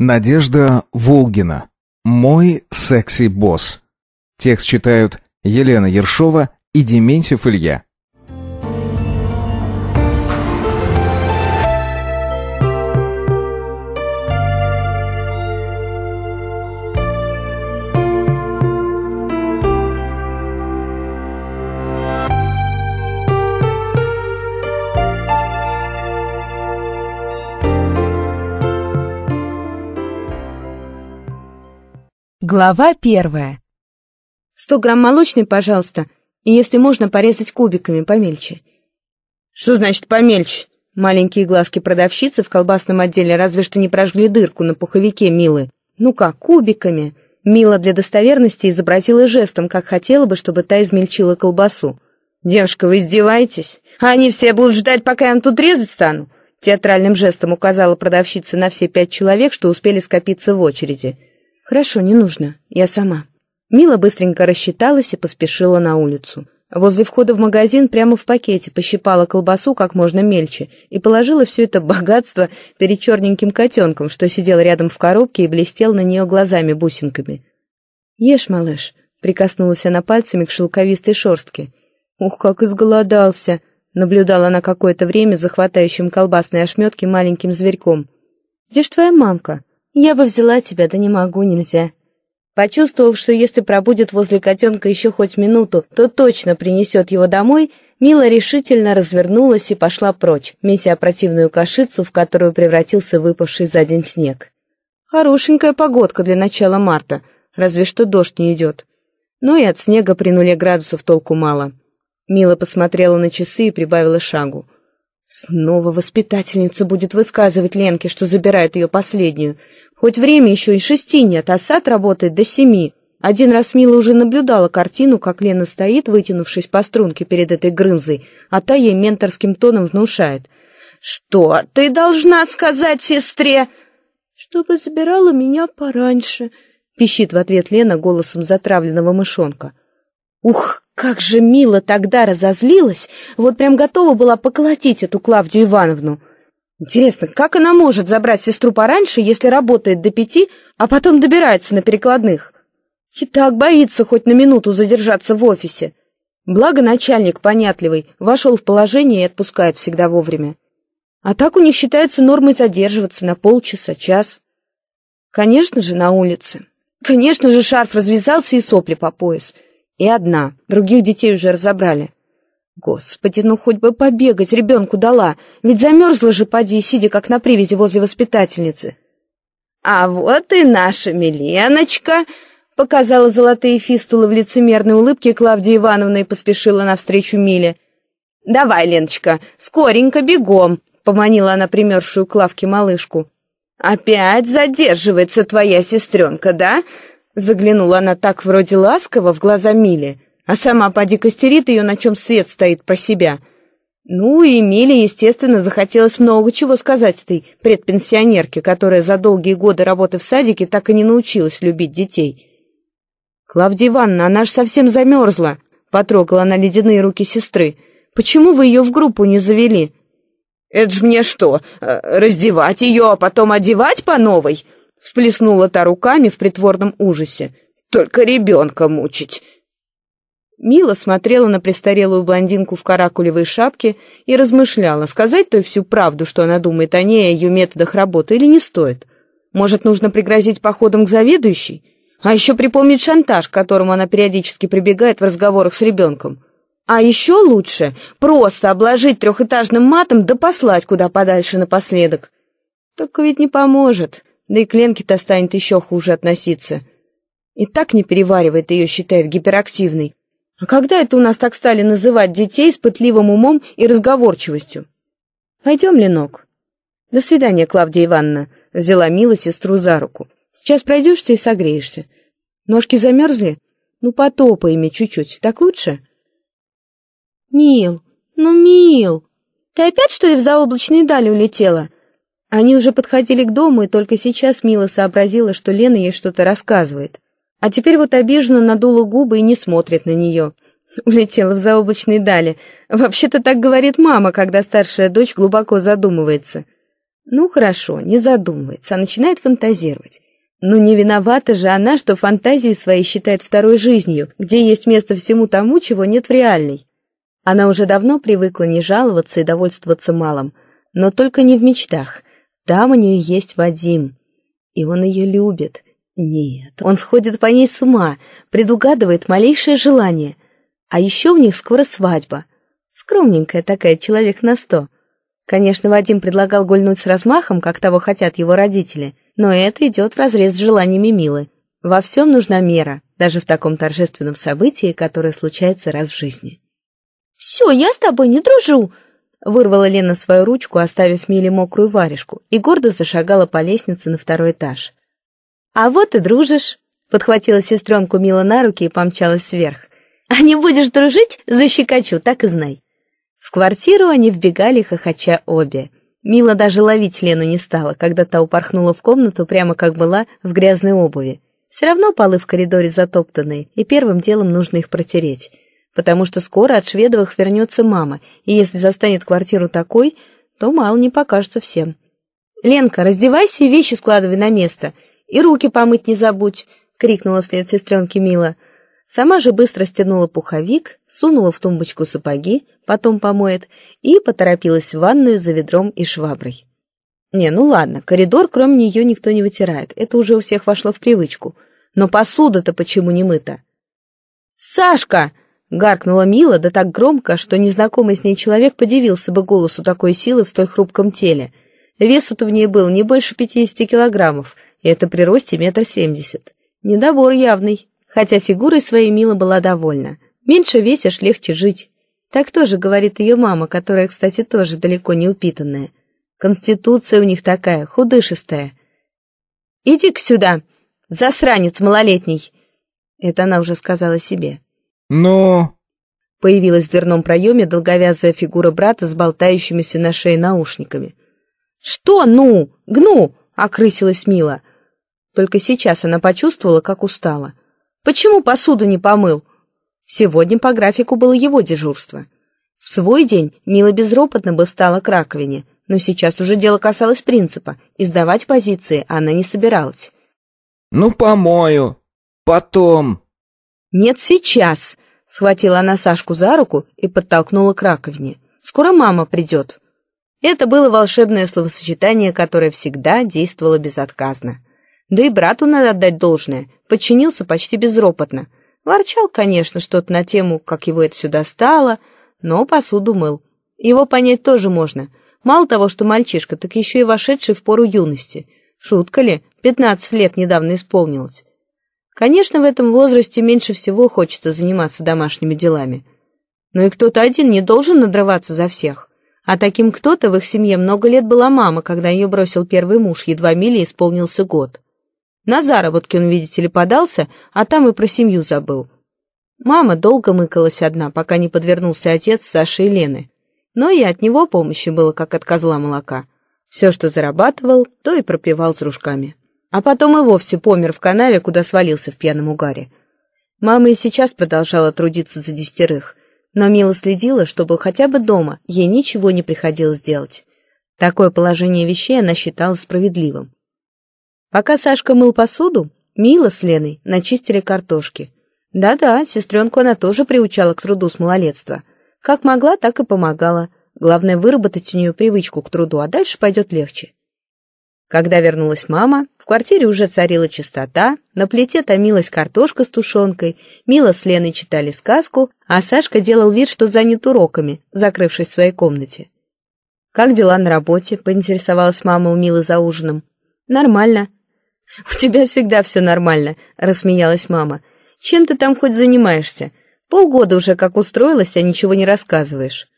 Надежда Волгина. «Мой секси-босс». Текст читают Елена Ершова и Дементьев Илья. Глава первая. «Сто грамм молочной, пожалуйста, и если можно, порезать кубиками помельче». «Что значит помельче?» Маленькие глазки продавщицы в колбасном отделе разве что не прожгли дырку на пуховике Милы. «Ну как, кубиками?» Мила для достоверности изобразила жестом, как хотела бы, чтобы та измельчила колбасу. «Девушка, вы издеваетесь? А Они все будут ждать, пока я им тут резать стану?» Театральным жестом указала продавщица на все пять человек, что успели скопиться в очереди. «Хорошо, не нужно. Я сама». Мила быстренько рассчиталась и поспешила на улицу. Возле входа в магазин прямо в пакете пощипала колбасу как можно мельче и положила все это богатство перед черненьким котенком, что сидел рядом в коробке и блестел на нее глазами бусинками. «Ешь, малыш», — прикоснулась она пальцами к шелковистой шерстке. «Ух, как изголодался!» — наблюдала она какое-то время за хватающим колбасные ошметки маленьким зверьком. «Где ж твоя мамка?» Я бы взяла тебя, да не могу, нельзя. Почувствовав, что если пробудет возле котенка еще хоть минуту, то точно принесет его домой, Мила решительно развернулась и пошла прочь, метя противную кашицу, в которую превратился выпавший за день снег. Хорошенькая погодка для начала марта, разве что дождь не идет. Но ну и от снега при нуле градусов толку мало. Мила посмотрела на часы и прибавила шагу. Снова воспитательница будет высказывать Ленке, что забирает ее последнюю. Хоть время еще и шести нет, а сад работает до семи. Один раз Мила уже наблюдала картину, как Лена стоит, вытянувшись по струнке перед этой грымзой, а та ей менторским тоном внушает. «Что ты должна сказать сестре?» «Чтобы забирала меня пораньше», — пищит в ответ Лена голосом затравленного мышонка. Ух, как же мило тогда разозлилась, вот прям готова была поколотить эту Клавдию Ивановну. Интересно, как она может забрать сестру пораньше, если работает до пяти, а потом добирается на перекладных? И так боится хоть на минуту задержаться в офисе. Благо начальник понятливый, вошел в положение и отпускает всегда вовремя. А так у них считается нормой задерживаться на полчаса, час. Конечно же, на улице. Конечно же, шарф развязался и сопли по пояс — и одна. Других детей уже разобрали. Господи, ну хоть бы побегать ребенку дала. Ведь замерзла же, поди, сидя как на привязи возле воспитательницы. А вот и наша Миленочка показала золотые фистулы в лицемерной улыбке Клавдия Ивановна и поспешила навстречу Миле. «Давай, Леночка, скоренько бегом!» — поманила она примершую к лавке малышку. «Опять задерживается твоя сестренка, да? Заглянула она так вроде ласково в глаза Миле, а сама поди костерит ее, на чем свет стоит про себя. Ну и Миле, естественно, захотелось много чего сказать этой предпенсионерке, которая за долгие годы работы в садике так и не научилась любить детей. «Клавдия Ивановна, она же совсем замерзла!» — потрогала она ледяные руки сестры. «Почему вы ее в группу не завели?» «Это ж мне что, э, раздевать ее, а потом одевать по новой?» Всплеснула та руками в притворном ужасе. «Только ребенка мучить!» Мила смотрела на престарелую блондинку в каракулевой шапке и размышляла, сказать той всю правду, что она думает о ней и о ее методах работы, или не стоит. Может, нужно пригрозить походом к заведующей? А еще припомнить шантаж, к которому она периодически прибегает в разговорах с ребенком. А еще лучше просто обложить трехэтажным матом да послать куда подальше напоследок. Только ведь не поможет. Да и к то станет еще хуже относиться. И так не переваривает ее, считает гиперактивной. А когда это у нас так стали называть детей с пытливым умом и разговорчивостью? Пойдем, Ленок. До свидания, Клавдия Ивановна, взяла Мила сестру за руку. Сейчас пройдешься и согреешься. Ножки замерзли? Ну, потопай ими чуть-чуть, так лучше? Мил, ну, Мил, ты опять, что ли, в заоблачные дали улетела? Они уже подходили к дому, и только сейчас Мила сообразила, что Лена ей что-то рассказывает. А теперь вот обиженно надула губы и не смотрит на нее. Улетела в заоблачные дали. Вообще-то так говорит мама, когда старшая дочь глубоко задумывается. Ну хорошо, не задумывается, а начинает фантазировать. Но не виновата же она, что фантазии свои считает второй жизнью, где есть место всему тому, чего нет в реальной. Она уже давно привыкла не жаловаться и довольствоваться малым, но только не в мечтах – там у нее есть Вадим. И он ее любит. Нет, он сходит по ней с ума, предугадывает малейшее желание. А еще у них скоро свадьба. Скромненькая такая, человек на сто. Конечно, Вадим предлагал гульнуть с размахом, как того хотят его родители, но это идет вразрез с желаниями Милы. Во всем нужна мера, даже в таком торжественном событии, которое случается раз в жизни. «Все, я с тобой не дружу!» Вырвала Лена свою ручку, оставив Миле мокрую варежку, и гордо зашагала по лестнице на второй этаж. «А вот и дружишь!» — подхватила сестренку Мила на руки и помчалась сверх. «А не будешь дружить, защекочу, так и знай!» В квартиру они вбегали, хохоча обе. Мила даже ловить Лену не стала, когда та упорхнула в комнату, прямо как была, в грязной обуви. Все равно полы в коридоре затоптанные, и первым делом нужно их протереть потому что скоро от Шведовых вернется мама, и если застанет квартиру такой, то мало не покажется всем. «Ленка, раздевайся и вещи складывай на место, и руки помыть не забудь!» — крикнула вслед сестренке Мила. Сама же быстро стянула пуховик, сунула в тумбочку сапоги, потом помоет, и поторопилась в ванную за ведром и шваброй. Не, ну ладно, коридор кроме нее никто не вытирает, это уже у всех вошло в привычку. Но посуда-то почему не мыта? «Сашка!» Гаркнула Мила, да так громко, что незнакомый с ней человек подивился бы голосу такой силы в столь хрупком теле. Весу-то в ней был не больше 50 килограммов, и это при росте метр семьдесят. Недобор явный, хотя фигурой своей Мила была довольна. Меньше весишь, легче жить. Так тоже говорит ее мама, которая, кстати, тоже далеко не упитанная. Конституция у них такая, худышистая. иди к сюда, засранец малолетний!» Это она уже сказала себе. «Но...» Появилась в дверном проеме долговязая фигура брата с болтающимися на шее наушниками. «Что «ну»? Гну!» — окрысилась Мила. Только сейчас она почувствовала, как устала. «Почему посуду не помыл?» Сегодня по графику было его дежурство. В свой день Мила безропотно бы встала к раковине, но сейчас уже дело касалось принципа, и сдавать позиции она не собиралась. «Ну, помою. Потом». «Нет, сейчас. Схватила она Сашку за руку и подтолкнула к раковине. «Скоро мама придет». Это было волшебное словосочетание, которое всегда действовало безотказно. Да и брату надо отдать должное, подчинился почти безропотно. Ворчал, конечно, что-то на тему, как его это все достало, но посуду мыл. Его понять тоже можно. Мало того, что мальчишка, так еще и вошедший в пору юности. Шутка ли, пятнадцать лет недавно исполнилось. Конечно, в этом возрасте меньше всего хочется заниматься домашними делами. Но и кто-то один не должен надрываться за всех. А таким кто-то в их семье много лет была мама, когда ее бросил первый муж, едва Миле исполнился год. На заработки он, видите ли, подался, а там и про семью забыл. Мама долго мыкалась одна, пока не подвернулся отец Саши и Лены. Но и от него помощи было, как от козла молока. Все, что зарабатывал, то и пропивал с дружками а потом и вовсе помер в канаве, куда свалился в пьяном угаре. Мама и сейчас продолжала трудиться за десятерых, но Мила следила, чтобы хотя бы дома ей ничего не приходилось делать. Такое положение вещей она считала справедливым. Пока Сашка мыл посуду, Мила с Леной начистили картошки. Да-да, сестренку она тоже приучала к труду с малолетства. Как могла, так и помогала. Главное, выработать у нее привычку к труду, а дальше пойдет легче. Когда вернулась мама, в квартире уже царила чистота, на плите томилась картошка с тушенкой, Мила с Леной читали сказку, а Сашка делал вид, что занят уроками, закрывшись в своей комнате. «Как дела на работе?» — поинтересовалась мама у Милы за ужином. «Нормально». «У тебя всегда все нормально», — рассмеялась мама. «Чем ты там хоть занимаешься? Полгода уже как устроилась, а ничего не рассказываешь».